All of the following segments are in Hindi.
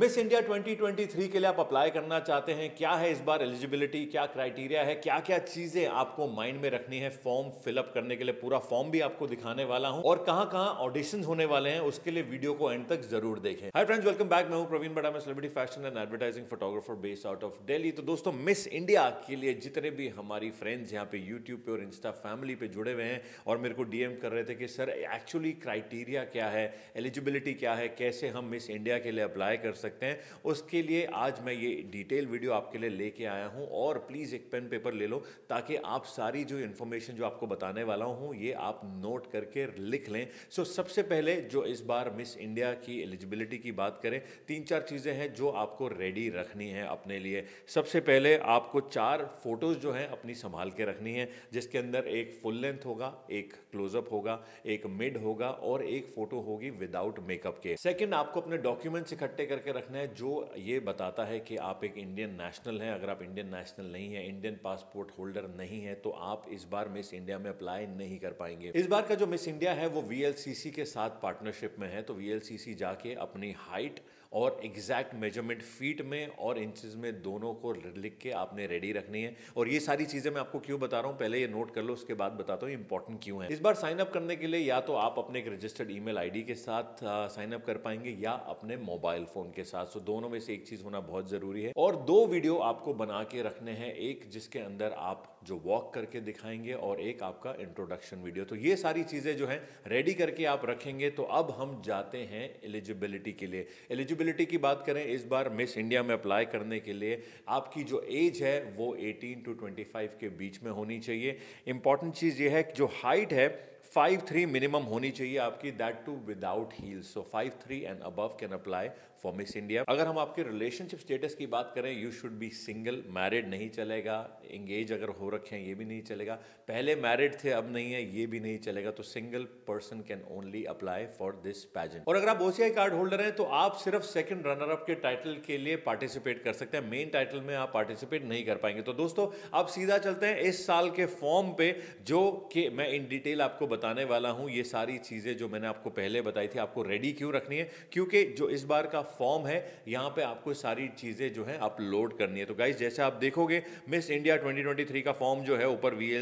मिस इंडिया 2023 के लिए आप अप्लाई करना चाहते हैं क्या है इस बार एलिजिबिलिटी क्या क्राइटेरिया है क्या क्या चीजें आपको माइंड में रखनी है फॉर्म फिलअप करने के लिए पूरा फॉर्म भी आपको दिखाने वाला हूं और कहां कहां ऑडिशन होने वाले हैं उसके लिए वीडियो को एंड तक जरूर देखें हाय फ्रेंड्स वेलकम बैक मैं हूं प्रवीण बड़ा मैं celebrity fashion and advertising photographer based out of Delhi तो दोस्तों मिस इंडिया के लिए जितने भी हमारी फ्रेंड्स यहाँ पे यूट्यूब पे और इंस्टा फैमिली पे जुड़े हुए हैं और मेरे को डीएम कर रहे थे कि सर एक्चुअली क्राइटेरिया क्या है एलिजिबिलिटी क्या है कैसे हम मिस इंडिया के लिए अप्लाई कर सकते सकते हैं उसके लिए आज मैं ये डिटेल वीडियो आपके लिए लेके आया हूँ और प्लीज़ एक पेन पेपर ले लो ताकि आप सारी जो इन्फॉर्मेशन जो आपको बताने वाला हूँ ये आप नोट करके लिख लें सो so, सबसे पहले जो इस बार मिस इंडिया की एलिजिबिलिटी की बात करें तीन चार चीज़ें हैं जो आपको रेडी रखनी है अपने लिए सबसे पहले आपको चार फोटोज़ जो हैं अपनी संभाल के रखनी है जिसके अंदर एक फुल लेंथ होगा एक क्लोजअप होगा एक मिड होगा और एक फ़ोटो होगी विदाउट मेकअप के सेकंड आपको अपने डॉक्यूमेंट्स इकट्ठे करके रखना है जो ये बताता है कि आप एक इंडियन नेशनल हैं अगर आप इंडियन नेशनल नहीं है इंडियन पासपोर्ट होल्डर नहीं है तो आप इस बार मिस इंडिया में अप्लाई नहीं कर पाएंगे इस बार का जो मिस इंडिया है वो वीएलसीसी के साथ पार्टनरशिप में है तो वीएलसीसी जाके अपनी हाइट और एग्जैक्ट मेजरमेंट फीट में और इंचज में दोनों को लिख के आपने रेडी रखनी है और ये सारी चीज़ें मैं आपको क्यों बता रहा हूँ पहले ये नोट कर लो उसके बाद बताता हूँ इंपॉर्टेंट क्यों है इस बार साइन अप करने के लिए या तो आप अपने एक रजिस्टर्ड ईमेल आईडी के साथ साइन अप कर पाएंगे या अपने मोबाइल फ़ोन के के साथ सो दोनों में से एक चीज़ होना बहुत ज़रूरी है और दो वीडियो आपको बना के रखने हैं एक जिसके अंदर आप जो वॉक करके दिखाएंगे और एक आपका इंट्रोडक्शन वीडियो तो ये सारी चीज़ें जो है रेडी करके आप रखेंगे तो अब हम जाते हैं एलिजिबिलिटी के लिए एलिजिबिलिटी की बात करें इस बार मिस इंडिया में अप्लाई करने के लिए आपकी जो एज है वो 18 टू 25 के बीच में होनी चाहिए इंपॉर्टेंट चीज़ ये है कि जो हाइट है फाइव थ्री मिनिमम होनी चाहिए आपकी that too without heels so five three and above can apply for Miss India अगर हम आपके रिलेशनशिप स्टेटस की बात करें you should be single married नहीं चलेगा इंगेज अगर हो रखे हैं ये भी नहीं चलेगा पहले मैरिड थे अब नहीं है ये भी नहीं चलेगा तो single person can only apply for this pageant और अगर आप ओसीआई कार्ड होल्डर हैं तो आप सिर्फ सेकंड रनर अप के टाइटल के लिए पार्टिसिपेट कर सकते हैं मेन टाइटल में आप पार्टिसिपेट नहीं कर पाएंगे तो दोस्तों आप सीधा चलते हैं इस साल के फॉर्म पे जो कि मैं इन डिटेल आपको बताने वाला हूं ये सारी चीजें जो मैंने आपको पहले बताई थी आपको रेडी क्यों रखनी है क्योंकि जो इस बार का फॉर्म है यहाँ पे आपको सारी चीज़ें जो है अपलोड करनी है तो गाइज जैसे आप देखोगे मिस इंडिया 2023 का फॉर्म जो है ऊपर वी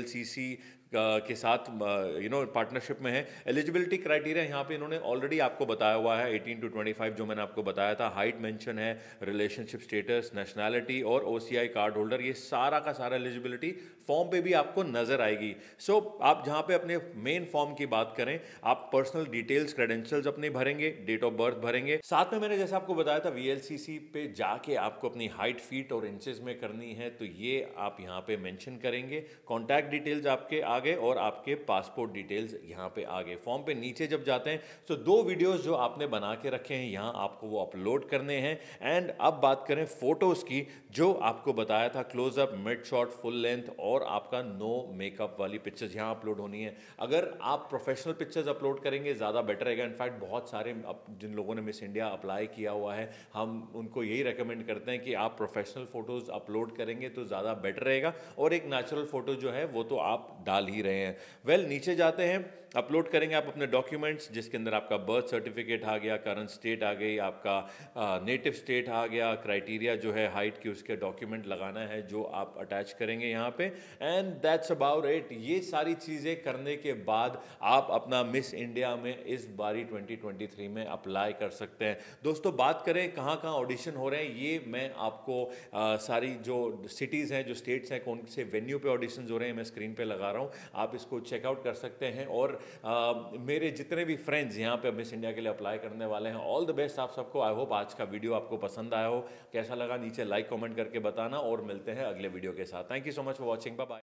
के साथ यू नो पार्टनरशिप में है एलिजिबिलिटी क्राइटेरिया यहाँ पे इन्होंने ऑलरेडी आपको बताया हुआ है 18 टू 25 जो मैंने आपको बताया था हाइट मेंशन है रिलेशनशिप स्टेटस नेशनैलिटी और ओ कार्ड होल्डर ये सारा का सारा एलिजिबिलिटी फॉर्म पे भी आपको नज़र आएगी सो so, आप जहाँ पे अपने मेन फॉर्म की बात करें आप पर्सनल डिटेल्स क्रेडेंशियल्स अपने भरेंगे डेट ऑफ बर्थ भरेंगे साथ में मैंने जैसे जैसे आपको बताया था वी पे जाके आपको अपनी हाइट फीट और इंचेस में करनी है तो ये आप यहाँ पे मेंशन करेंगे कॉन्टैक्ट डिटेल्स आपके आगे और आपके पासपोर्ट डिटेल्स यहाँ पे आगे फॉर्म पे नीचे जब जाते हैं तो दो वीडियोस जो आपने बना के रखे हैं यहाँ आपको वो अपलोड करने हैं एंड अब बात करें फोटोज़ की जो आपको बताया था closeup mid shot full length और आपका नो मेकअप वाली पिक्चर्स यहाँ अपलोड होनी है अगर आप प्रोफेशनल पिक्चर्स अपलोड करेंगे ज़्यादा बेटर रहेगा इनफैक्ट बहुत सारे जिन लोगों ने मिस इंडिया अप्लाई किया किया हुआ है हम उनको यही रेकमेंड करते हैं कि आप प्रोफेशनल फ़ोटोज़ अपलोड करेंगे तो ज़्यादा बेटर रहेगा और एक नेचुरल फ़ोटो जो है वो तो आप डाल ही रहे हैं वेल well, नीचे जाते हैं अपलोड करेंगे आप अपने डॉक्यूमेंट्स जिसके अंदर आपका बर्थ सर्टिफिकेट आ गया करंट स्टेट आ गई आपका नेटिव स्टेट आ गया क्राइटेरिया जो है हाइट की उसके डॉक्यूमेंट लगाना है जो आप अटैच करेंगे यहाँ पे एंड दैट्स अबाउट इट ये सारी चीज़ें करने के बाद आप अपना मिस इंडिया में इस बारी 2023 में अप्लाई कर सकते हैं दोस्तों बात करें कहाँ कहाँ ऑडिशन हो रहे हैं ये मैं आपको आ, सारी जो सिटीज़ हैं जो स्टेट्स हैं कौन से वेन्यू पे ऑडिशन हो रहे हैं मैं स्क्रीन पे लगा रहा हूँ आप इसको चेकआउट कर सकते हैं और आ, मेरे जितने भी फ्रेंड्स यहाँ पे मिस इंडिया के लिए अप्लाई करने वाले हैं ऑल द बेस्ट आप सबको आई होप आज का वीडियो आपको पसंद आया हो कैसा लगा नीचे लाइक कॉमेंट करके बताना और मिलते हैं अगले वीडियो के साथ thank you so much for watching bye